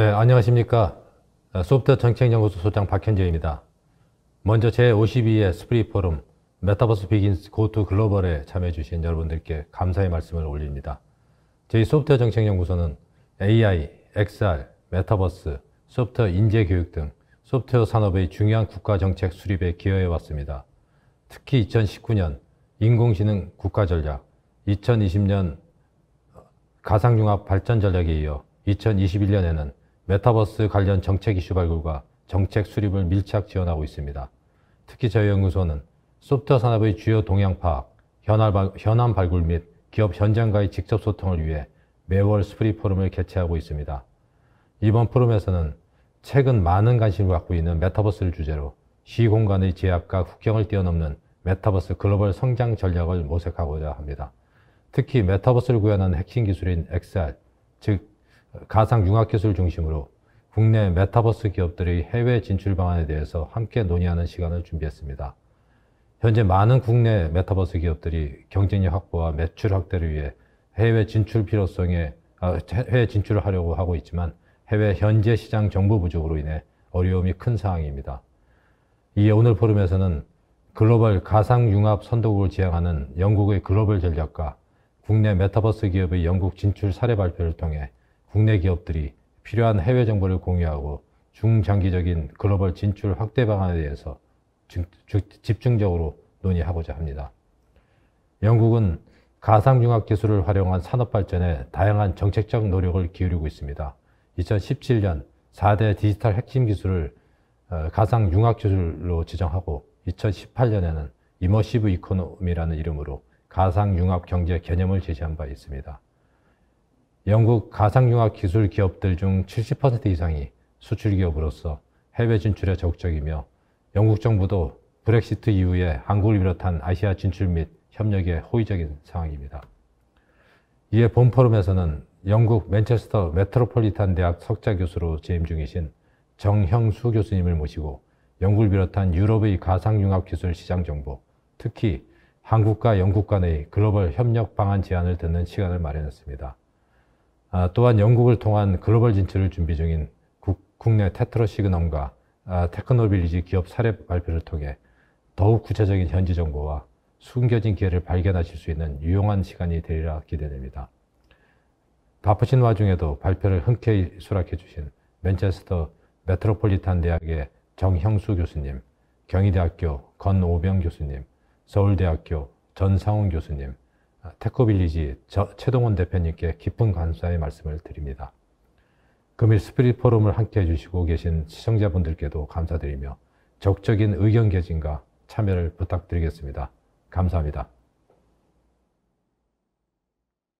네, 안녕하십니까. 아, 소프트 정책연구소 소장 박현재입니다. 먼저 제52회 스프리 포럼 메타버스 비긴스 고투 글로벌에 참여해 주신 여러분들께 감사의 말씀을 올립니다. 저희 소프트 정책연구소는 AI, XR, 메타버스, 소프트 인재 교육 등 소프트웨어 산업의 중요한 국가 정책 수립에 기여해 왔습니다. 특히 2019년 인공지능 국가 전략, 2020년 가상융합 발전 전략에 이어 2021년에는 메타버스 관련 정책 이슈 발굴과 정책 수립을 밀착 지원하고 있습니다. 특히 저희 연구소는 소프트웨어 산업의 주요 동향 파악, 현안 발굴 및 기업 현장과의 직접 소통을 위해 매월 스프리 포럼을 개최하고 있습니다. 이번 포럼에서는 최근 많은 관심을 갖고 있는 메타버스를 주제로 시공간의 제약과 국경을 뛰어넘는 메타버스 글로벌 성장 전략을 모색하고자 합니다. 특히 메타버스를 구현한 핵심 기술인 XR, 즉 가상 융합기술 중심으로 국내 메타버스 기업들의 해외 진출 방안에 대해서 함께 논의하는 시간을 준비했습니다. 현재 많은 국내 메타버스 기업들이 경쟁력 확보와 매출 확대를 위해 해외 진출 필요성에 아, 해외 진출을 하려고 하고 있지만 해외 현재 시장 정보 부족으로 인해 어려움이 큰 상황입니다. 이에 오늘 포럼에서는 글로벌 가상 융합 선도국을 지향하는 영국의 글로벌 전략과 국내 메타버스 기업의 영국 진출 사례 발표를 통해 국내 기업들이 필요한 해외 정보를 공유하고 중장기적인 글로벌 진출 확대 방안에 대해서 집중적으로 논의하고자 합니다. 영국은 가상융합 기술을 활용한 산업 발전에 다양한 정책적 노력을 기울이고 있습니다. 2017년 4대 디지털 핵심 기술을 어, 가상융합 기술로 지정하고 2018년에는 이머시브 이코노미라는 이름으로 가상융합 경제 개념을 제시한 바 있습니다. 영국 가상융합 기술 기업들 중 70% 이상이 수출 기업으로서 해외 진출에 적극적이며 영국 정부도 브렉시트 이후에 한국을 비롯한 아시아 진출 및 협력에 호의적인 상황입니다. 이에 본 포럼에서는 영국 맨체스터 메트로폴리탄 대학 석자 교수로 재임 중이신 정형수 교수님을 모시고 영국을 비롯한 유럽의 가상융합 기술 시장 정보, 특히 한국과 영국 간의 글로벌 협력 방안 제안을 듣는 시간을 마련했습니다. 아, 또한 영국을 통한 글로벌 진출을 준비 중인 국, 국내 테트로 시그넘과 아, 테크노빌리지 기업 사례 발표를 통해 더욱 구체적인 현지 정보와 숨겨진 기회를 발견하실 수 있는 유용한 시간이 되리라 기대됩니다. 바쁘신 와중에도 발표를 흔쾌히 수락해 주신 맨체스터 메트로폴리탄 대학의 정형수 교수님, 경희대학교 건오병 교수님, 서울대학교 전상훈 교수님, 아, 테코빌리지 최동원 대표님께 깊은 감사의 말씀을 드립니다. 금일 스피릿 포럼을 함께해 주시고 계신 시청자분들께도 감사드리며 적적인 의견 개진과 참여를 부탁드리겠습니다. 감사합니다.